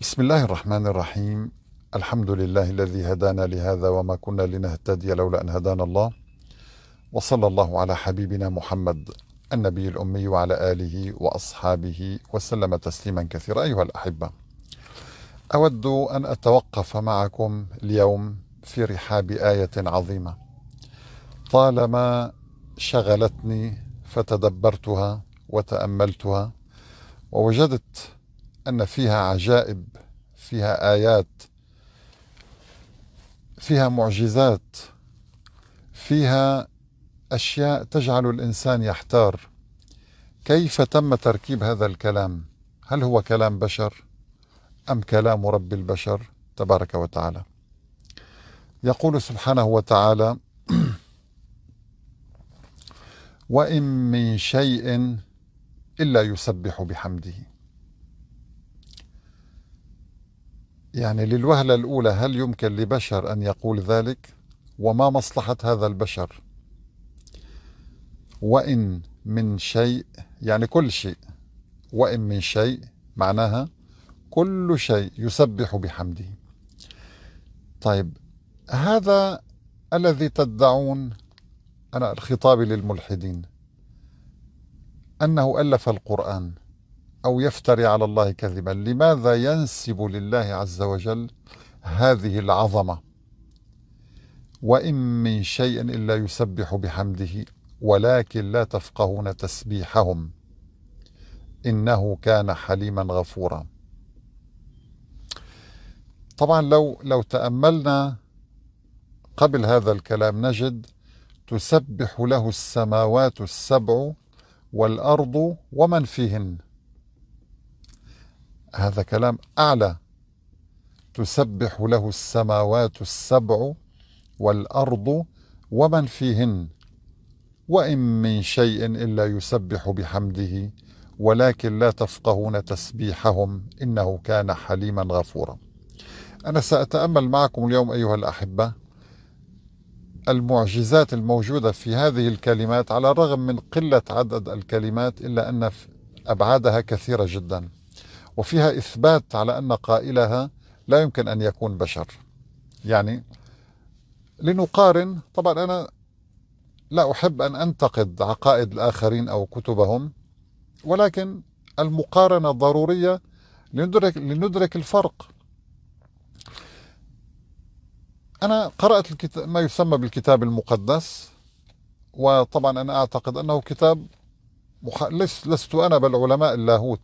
بسم الله الرحمن الرحيم الحمد لله الذي هدانا لهذا وما كنا لنهتدي لولا ان هدانا الله وصلى الله على حبيبنا محمد النبي الامي وعلى اله واصحابه وسلم تسليما كثيرا ايها الاحبه اود ان اتوقف معكم اليوم في رحاب ايه عظيمه طالما شغلتني فتدبرتها وتاملتها ووجدت ان فيها عجائب فيها ايات فيها معجزات فيها اشياء تجعل الانسان يحتار كيف تم تركيب هذا الكلام هل هو كلام بشر ام كلام رب البشر تبارك وتعالى يقول سبحانه وتعالى وإن من شيء إلا يسبح بحمده يعني للوهلة الأولى هل يمكن لبشر أن يقول ذلك وما مصلحة هذا البشر وإن من شيء يعني كل شيء وإن من شيء معناها كل شيء يسبح بحمده طيب هذا الذي تدعون أنا خطابي للملحدين أنه ألف القرآن أو يفتري على الله كذبا لماذا ينسب لله عز وجل هذه العظمة وإن من شيء إلا يسبح بحمده ولكن لا تفقهون تسبيحهم إنه كان حليما غفورا طبعا لو لو تأملنا قبل هذا الكلام نجد تسبح له السماوات السبع والارض ومن فيهن هذا كلام اعلى تسبح له السماوات السبع والارض ومن فيهن وان من شيء الا يسبح بحمده ولكن لا تفقهون تسبيحهم انه كان حليما غفورا انا ساتامل معكم اليوم ايها الاحبه المعجزات الموجودة في هذه الكلمات على الرغم من قلة عدد الكلمات إلا أن أبعادها كثيرة جدا وفيها إثبات على أن قائلها لا يمكن أن يكون بشر يعني لنقارن طبعا أنا لا أحب أن أنتقد عقائد الآخرين أو كتبهم ولكن المقارنة ضرورية لندرك, لندرك الفرق أنا قرأت الكتاب ما يسمى بالكتاب المقدس وطبعا أنا أعتقد أنه كتاب مح... لست أنا بل علماء اللاهوت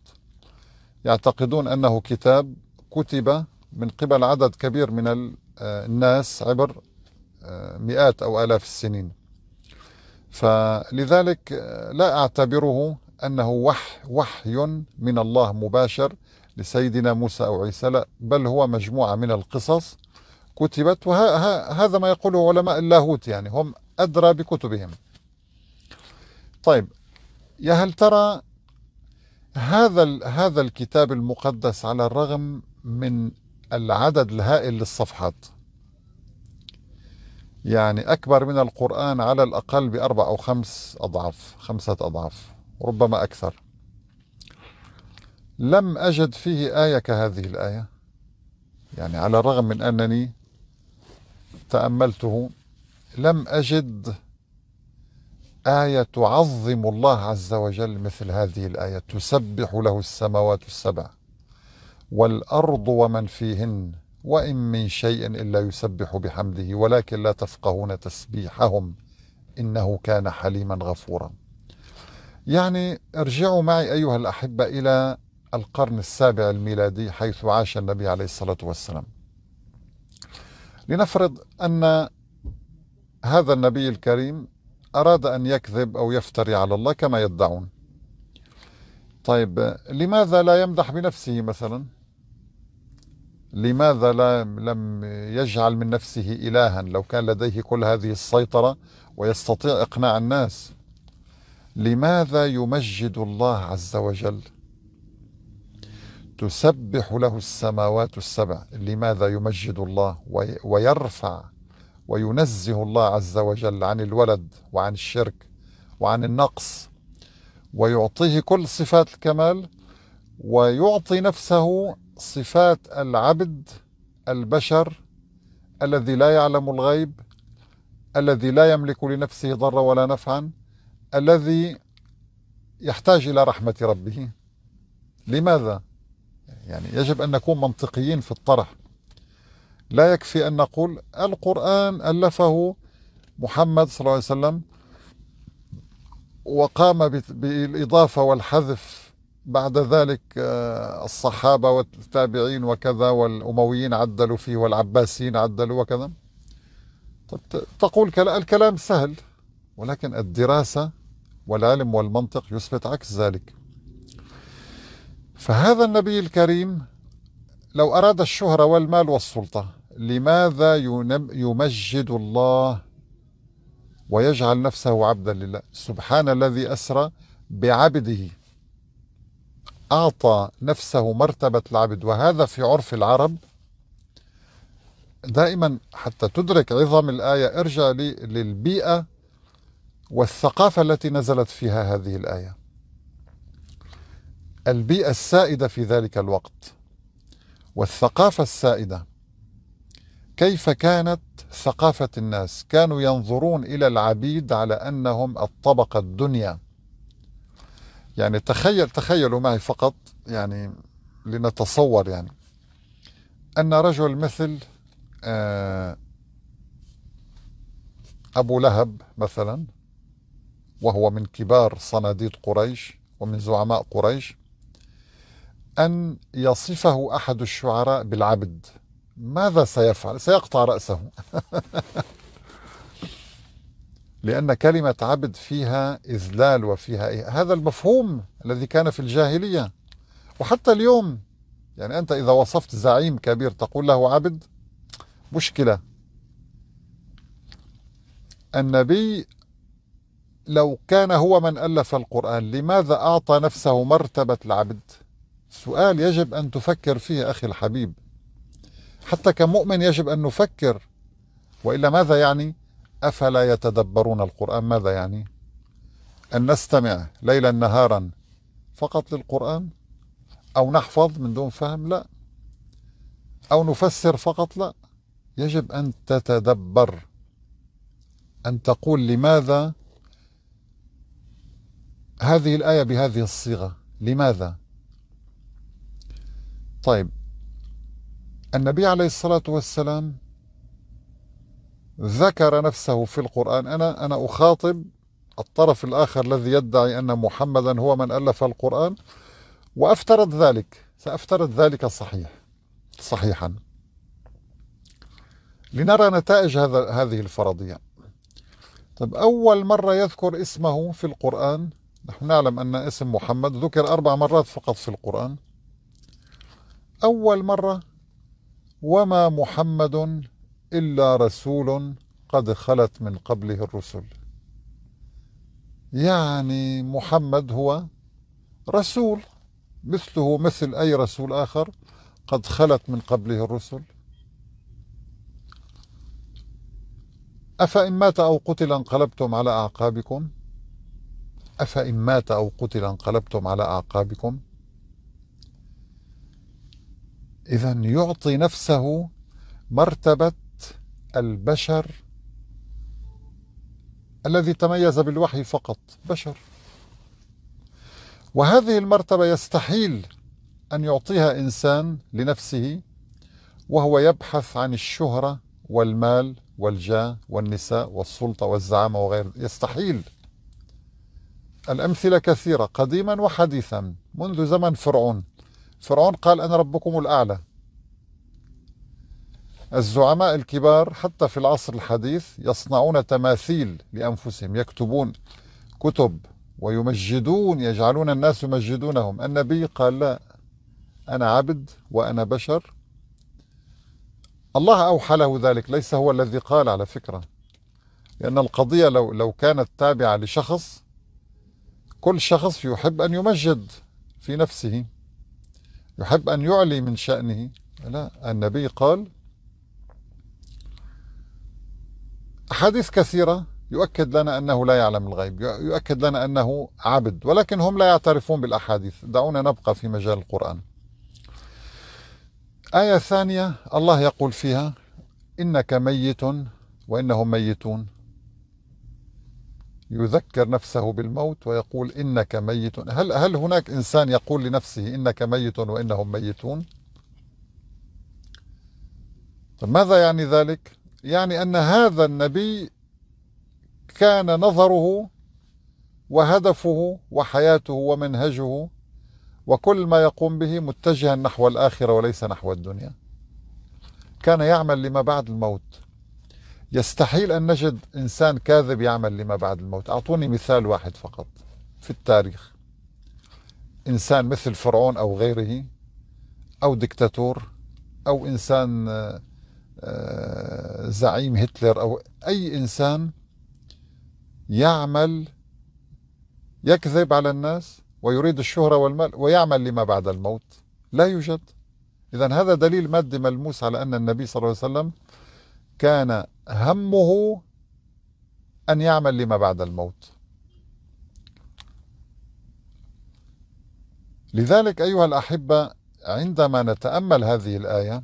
يعتقدون أنه كتاب كتب من قبل عدد كبير من آه، الناس عبر آه، مئات أو آلاف السنين فلذلك آه، لا أعتبره أنه وح وحي من الله مباشر لسيدنا موسى أو عيسى لا بل هو مجموعة من القصص كتبت وهذا ما يقوله علماء اللاهوت يعني هم أدرى بكتبهم طيب يا هل ترى هذا هذا الكتاب المقدس على الرغم من العدد الهائل للصفحات يعني أكبر من القرآن على الأقل بأربع أو خمس أضعاف خمسة أضعاف ربما أكثر لم أجد فيه آية كهذه الآية يعني على الرغم من أنني تأملته لم أجد آية تعظم الله عز وجل مثل هذه الآية تسبح له السماوات السبع والأرض ومن فيهن وإن من شيء إلا يسبح بحمده ولكن لا تفقهون تسبيحهم إنه كان حليما غفورا يعني ارجعوا معي أيها الأحبة إلى القرن السابع الميلادي حيث عاش النبي عليه الصلاة والسلام لنفرض أن هذا النبي الكريم أراد أن يكذب أو يفتري على الله كما يدعون طيب لماذا لا يمدح بنفسه مثلا لماذا لا لم يجعل من نفسه إلها لو كان لديه كل هذه السيطرة ويستطيع إقناع الناس لماذا يمجد الله عز وجل تسبح له السماوات السبع لماذا يمجد الله ويرفع وينزه الله عز وجل عن الولد وعن الشرك وعن النقص ويعطيه كل صفات الكمال ويعطي نفسه صفات العبد البشر الذي لا يعلم الغيب الذي لا يملك لنفسه ضرا ولا نفعا الذي يحتاج الى رحمه ربه لماذا يعني يجب أن نكون منطقيين في الطرح لا يكفي أن نقول القرآن ألفه محمد صلى الله عليه وسلم وقام بالإضافة والحذف بعد ذلك آه، الصحابة والتابعين وكذا والأمويين عدلوا فيه والعباسيين عدلوا وكذا طب تقول الكلام سهل ولكن الدراسة والعلم والمنطق يثبت عكس ذلك فهذا النبي الكريم لو أراد الشهرة والمال والسلطة لماذا يمجد الله ويجعل نفسه عبدا لله سبحان الذي أسرى بعبده أعطى نفسه مرتبة العبد وهذا في عرف العرب دائما حتى تدرك عظم الآية ارجع للبيئة والثقافة التي نزلت فيها هذه الآية البيئة السائدة في ذلك الوقت والثقافة السائدة كيف كانت ثقافة الناس كانوا ينظرون إلى العبيد على أنهم الطبقة الدنيا يعني تخيل تخيلوا معي فقط يعني لنتصور يعني أن رجل مثل آه، أبو لهب مثلا وهو من كبار صناديد قريش ومن زعماء قريش أن يصفه أحد الشعراء بالعبد ماذا سيفعل؟ سيقطع رأسه لأن كلمة عبد فيها إذلال وفيها إيه؟ هذا المفهوم الذي كان في الجاهلية وحتى اليوم يعني أنت إذا وصفت زعيم كبير تقول له عبد مشكلة النبي لو كان هو من ألف القرآن لماذا أعطى نفسه مرتبة العبد؟ سؤال يجب أن تفكر فيه أخي الحبيب حتى كمؤمن يجب أن نفكر وإلا ماذا يعني أفلا يتدبرون القرآن ماذا يعني أن نستمع ليلا نهارا فقط للقرآن أو نحفظ من دون فهم لا أو نفسر فقط لا يجب أن تتدبر أن تقول لماذا هذه الآية بهذه الصيغة لماذا طيب النبي عليه الصلاة والسلام ذكر نفسه في القرآن أنا أنا أخاطب الطرف الآخر الذي يدعي أن محمدا هو من ألف القرآن وأفترض ذلك سأفترض ذلك صحيح صحيحا لنرى نتائج هذا هذه الفرضية طب أول مرة يذكر اسمه في القرآن نحن نعلم أن اسم محمد ذكر أربع مرات فقط في القرآن أول مرة وما محمد إلا رسول قد خلت من قبله الرسل يعني محمد هو رسول مثله مثل أي رسول آخر قد خلت من قبله الرسل أفإن مات أو قتل انقلبتم على أعقابكم أفإن مات أو قتل انقلبتم على أعقابكم إذا يعطي نفسه مرتبة البشر الذي تميز بالوحي فقط بشر وهذه المرتبة يستحيل أن يعطيها إنسان لنفسه وهو يبحث عن الشهرة والمال والجاه والنساء والسلطة والزعامة وغير يستحيل الأمثلة كثيرة قديما وحديثا منذ زمن فرعون فرعون قال أنا ربكم الأعلى الزعماء الكبار حتى في العصر الحديث يصنعون تماثيل لأنفسهم يكتبون كتب ويمجدون يجعلون الناس يمجدونهم النبي قال لا أنا عبد وأنا بشر الله أوحى له ذلك ليس هو الذي قال على فكرة لأن القضية لو, لو كانت تابعة لشخص كل شخص يحب أن يمجد في نفسه يحب أن يعلي من شأنه لا النبي قال أحاديث كثيرة يؤكد لنا أنه لا يعلم الغيب يؤكد لنا أنه عبد ولكن هم لا يعترفون بالأحاديث دعونا نبقى في مجال القرآن آية ثانية الله يقول فيها إنك ميت وإنهم ميتون يذكر نفسه بالموت ويقول انك ميت هل هل هناك انسان يقول لنفسه انك ميت وانهم ميتون طب ماذا يعني ذلك يعني ان هذا النبي كان نظره وهدفه وحياته ومنهجه وكل ما يقوم به متجها نحو الاخره وليس نحو الدنيا كان يعمل لما بعد الموت يستحيل أن نجد إنسان كاذب يعمل لما بعد الموت أعطوني مثال واحد فقط في التاريخ إنسان مثل فرعون أو غيره أو دكتاتور أو إنسان آه، آه، زعيم هتلر أو أي إنسان يعمل يكذب على الناس ويريد الشهرة والمال ويعمل لما بعد الموت لا يوجد إذا هذا دليل مادي ملموس على أن النبي صلى الله عليه وسلم كان همه أن يعمل لما بعد الموت لذلك أيها الأحبة عندما نتأمل هذه الآية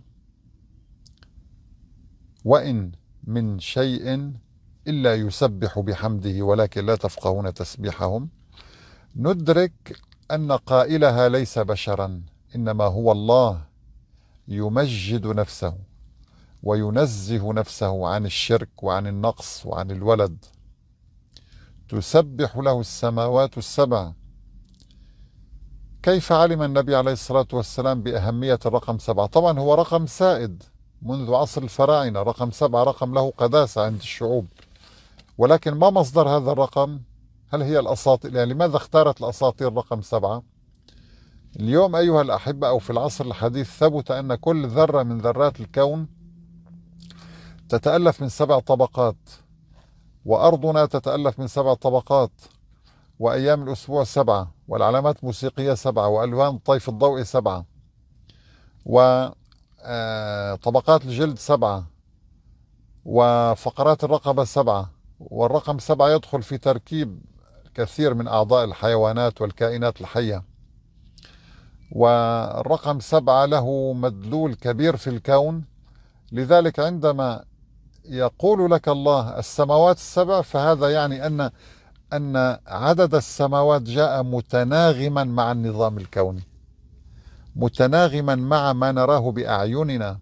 وإن من شيء إلا يسبح بحمده ولكن لا تفقهون تسبيحهم ندرك أن قائلها ليس بشرا إنما هو الله يمجد نفسه وينزه نفسه عن الشرك وعن النقص وعن الولد تسبح له السماوات السبع كيف علم النبي عليه الصلاة والسلام بأهمية الرقم سبعة طبعا هو رقم سائد منذ عصر الفراعنة رقم سبعة رقم له قداسة عند الشعوب ولكن ما مصدر هذا الرقم هل هي الأساطير يعني لماذا اختارت الأساطير رقم سبعة اليوم أيها الأحبة أو في العصر الحديث ثبت أن كل ذرة من ذرات الكون تتألف من سبع طبقات وأرضنا تتألف من سبع طبقات وأيام الأسبوع سبعة والعلامات الموسيقية سبعة وألوان طيف الضوء سبعة وطبقات آه، الجلد سبعة وفقرات الرقبة سبعة والرقم سبعة يدخل في تركيب كثير من أعضاء الحيوانات والكائنات الحية والرقم سبعة له مدلول كبير في الكون لذلك عندما يقول لك الله السماوات السبع فهذا يعني أن أن عدد السماوات جاء متناغما مع النظام الكوني متناغما مع ما نراه بأعيننا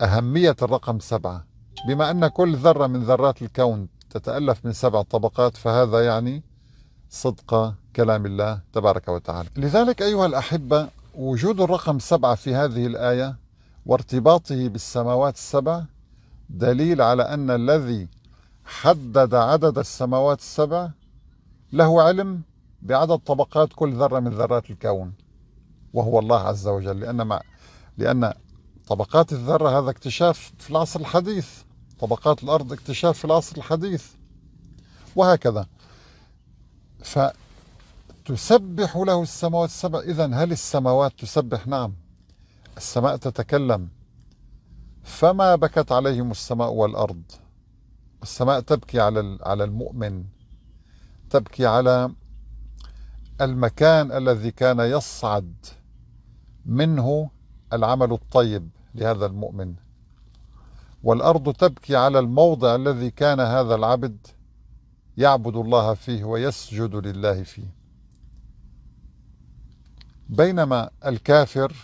أهمية الرقم سبعة بما أن كل ذرة من ذرات الكون تتألف من سبع طبقات فهذا يعني صدق كلام الله تبارك وتعالى لذلك أيها الأحبة وجود الرقم سبعة في هذه الآية وارتباطه بالسماوات السبع دليل على أن الذي حدد عدد السماوات السبع له علم بعدد طبقات كل ذرة من ذرات الكون وهو الله عز وجل لأن مع لأن طبقات الذرة هذا اكتشاف في العصر الحديث طبقات الأرض اكتشاف في العصر الحديث وهكذا فتسبح له السماوات السبع إذا هل السماوات تسبح نعم السماء تتكلم فما بكت عليهم السماء والارض السماء تبكي على على المؤمن تبكي على المكان الذي كان يصعد منه العمل الطيب لهذا المؤمن والارض تبكي على الموضع الذي كان هذا العبد يعبد الله فيه ويسجد لله فيه بينما الكافر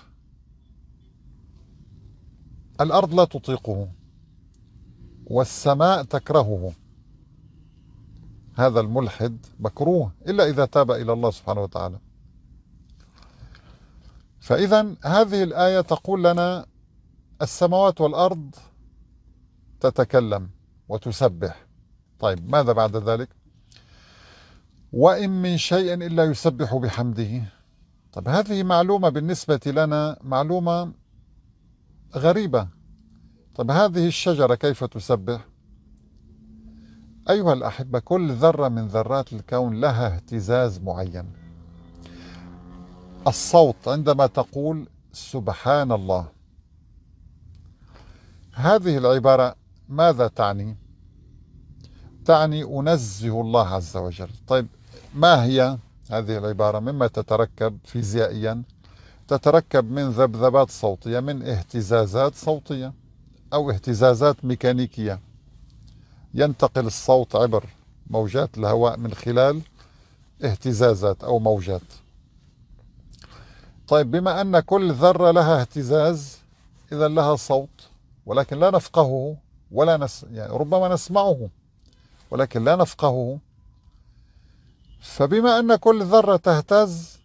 الأرض لا تطيقه والسماء تكرهه هذا الملحد مكروه إلا إذا تاب إلى الله سبحانه وتعالى فإذا هذه الآية تقول لنا السماوات والأرض تتكلم وتسبح طيب ماذا بعد ذلك وإن من شيء إلا يسبح بحمده طب هذه معلومة بالنسبة لنا معلومة غريبة طب هذه الشجرة كيف تسبح؟ أيها الأحبة كل ذرة من ذرات الكون لها اهتزاز معين الصوت عندما تقول سبحان الله هذه العبارة ماذا تعني؟ تعني أنزه الله عز وجل طيب ما هي هذه العبارة مما تتركب فيزيائيا؟ تتركب من ذبذبات صوتية من اهتزازات صوتية أو اهتزازات ميكانيكية ينتقل الصوت عبر موجات الهواء من خلال اهتزازات أو موجات طيب بما أن كل ذرة لها اهتزاز إذا لها صوت ولكن لا نفقهه ولا نس... يعني ربما نسمعه ولكن لا نفقهه فبما أن كل ذرة تهتز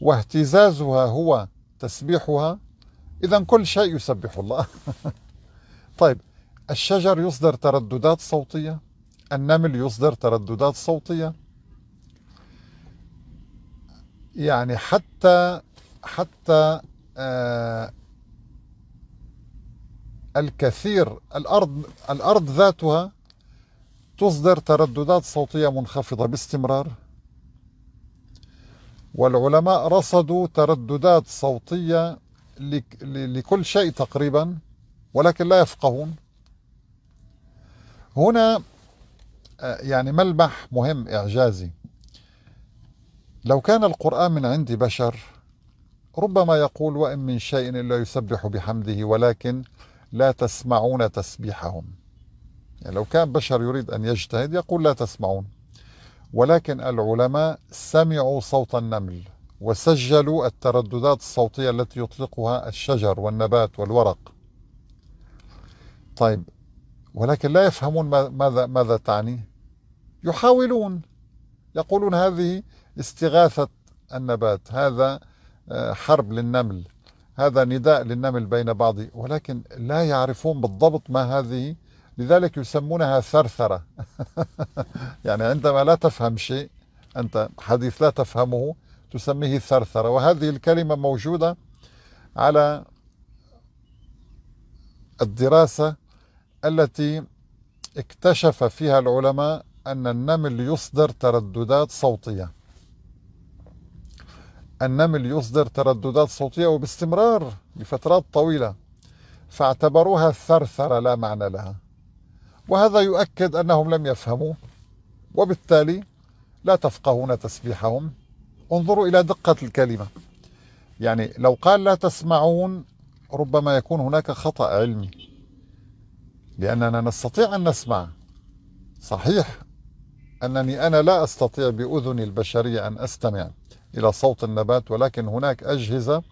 واهتزازها هو تسبيحها إذا كل شيء يسبح الله طيب الشجر يصدر ترددات صوتية النمل يصدر ترددات صوتية يعني حتى حتى آه الكثير الأرض الأرض ذاتها تصدر ترددات صوتية منخفضة باستمرار والعلماء رصدوا ترددات صوتية لكل شيء تقريبا ولكن لا يفقهون هنا آه، يعني ملمح مهم إعجازي لو كان القرآن من عند بشر ربما يقول وإن من شيء إلا يسبح بحمده ولكن لا تسمعون تسبيحهم يعني لو كان بشر يريد أن يجتهد يقول لا تسمعون ولكن العلماء سمعوا صوت النمل وسجلوا الترددات الصوتية التي يطلقها الشجر والنبات والورق طيب ولكن لا يفهمون ماذا ماذا تعني يحاولون يقولون هذه استغاثة النبات هذا آه، حرب للنمل هذا نداء للنمل بين بعضه ولكن لا يعرفون بالضبط ما هذه لذلك يسمونها ثرثرة يعني عندما لا تفهم شيء أنت حديث لا تفهمه تسميه ثرثرة وهذه الكلمة موجودة على الدراسة التي اكتشف فيها العلماء أن النمل يصدر ترددات صوتية النمل يصدر ترددات صوتية وباستمرار لفترات طويلة فاعتبروها ثرثرة لا معنى لها وهذا يؤكد أنهم لم يفهموا وبالتالي لا تفقهون تسبيحهم انظروا إلى دقة الكلمة يعني لو قال لا تسمعون ربما يكون هناك خطأ علمي لأننا نستطيع أن نسمع صحيح أنني أنا لا أستطيع بأذني البشرية أن أستمع إلى صوت النبات ولكن هناك أجهزة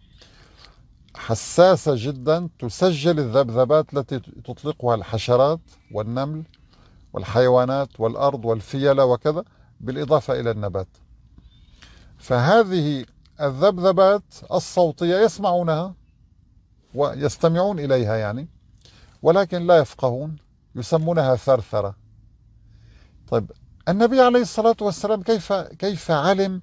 حساسة جدا تسجل الذبذبات التي تطلقها الحشرات والنمل والحيوانات والأرض والفيلة وكذا بالإضافة إلى النبات فهذه الذبذبات الصوتية يسمعونها ويستمعون إليها يعني ولكن لا يفقهون يسمونها ثرثرة طيب النبي عليه الصلاة والسلام كيف كيف علم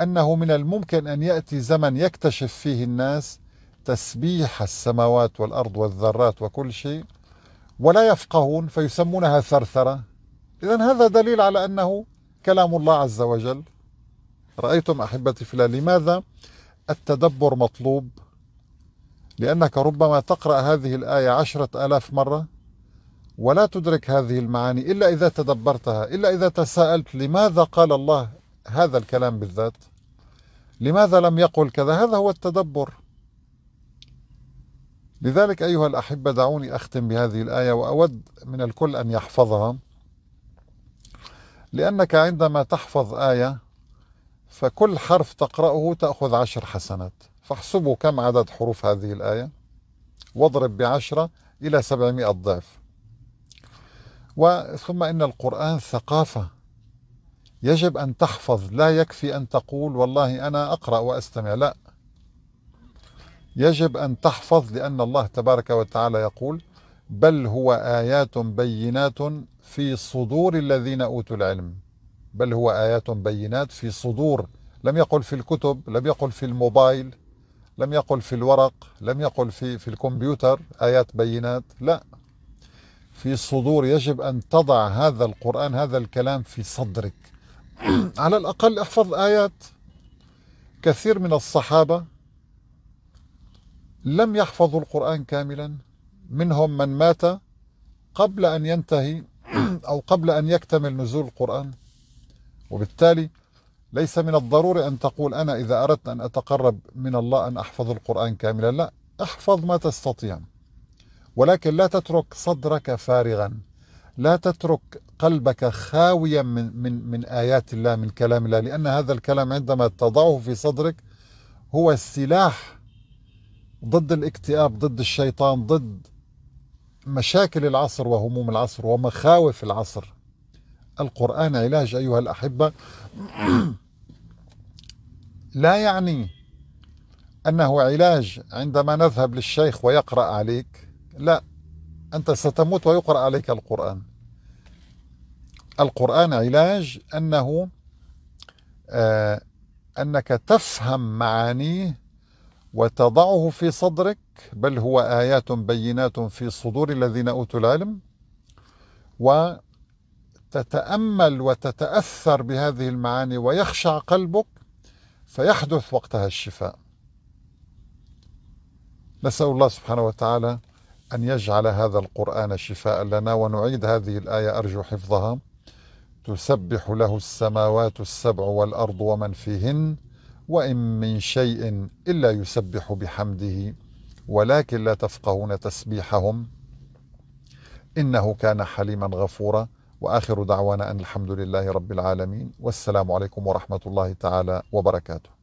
أنه من الممكن أن يأتي زمن يكتشف فيه الناس تسبيح السماوات والأرض والذرات وكل شيء ولا يفقهون فيسمونها ثرثرة إذا هذا دليل على أنه كلام الله عز وجل رأيتم أحبتي فلا لماذا التدبر مطلوب لأنك ربما تقرأ هذه الآية عشرة آلاف مرة ولا تدرك هذه المعاني إلا إذا تدبرتها إلا إذا تساءلت لماذا قال الله هذا الكلام بالذات لماذا لم يقل كذا هذا هو التدبر لذلك أيها الأحبة دعوني أختم بهذه الآية وأود من الكل أن يحفظها لأنك عندما تحفظ آية فكل حرف تقرأه تأخذ عشر حسنات فاحسبوا كم عدد حروف هذه الآية واضرب بعشرة إلى سبعمائة ضعف وثم إن القرآن ثقافة يجب أن تحفظ لا يكفي أن تقول والله أنا أقرأ وأستمع لا يجب أن تحفظ لأن الله تبارك وتعالى يقول بل هو آيات بينات في صدور الذين أوتوا العلم بل هو آيات بينات في صدور لم يقل في الكتب لم يقل في الموبايل لم يقل في الورق لم يقل في في الكمبيوتر آيات بينات لا في صدور يجب أن تضع هذا القرآن هذا الكلام في صدرك على الأقل احفظ آيات كثير من الصحابة لم يحفظوا القرآن كاملا منهم من مات قبل أن ينتهي أو قبل أن يكتمل نزول القرآن وبالتالي ليس من الضروري أن تقول أنا إذا أردت أن أتقرب من الله أن أحفظ القرآن كاملا لا احفظ ما تستطيع ولكن لا تترك صدرك فارغا لا تترك قلبك خاويا من, من, من آيات الله من كلام الله لأن هذا الكلام عندما تضعه في صدرك هو السلاح ضد الاكتئاب ضد الشيطان ضد مشاكل العصر وهموم العصر ومخاوف العصر القرآن علاج أيها الأحبة لا يعني أنه علاج عندما نذهب للشيخ ويقرأ عليك لا أنت ستموت ويقرأ عليك القرآن القرآن علاج أنه آه أنك تفهم معانيه وتضعه في صدرك بل هو آيات بينات في صدور الذين أوتوا العلم وتتأمل وتتأثر بهذه المعاني ويخشع قلبك فيحدث وقتها الشفاء نسأل الله سبحانه وتعالى أن يجعل هذا القرآن شفاء لنا ونعيد هذه الآية أرجو حفظها تسبح له السماوات السبع والأرض ومن فيهن وإن من شيء إلا يسبح بحمده ولكن لا تفقهون تسبيحهم إنه كان حليما غفورا وآخر دعوانا أن الحمد لله رب العالمين والسلام عليكم ورحمة الله تعالى وبركاته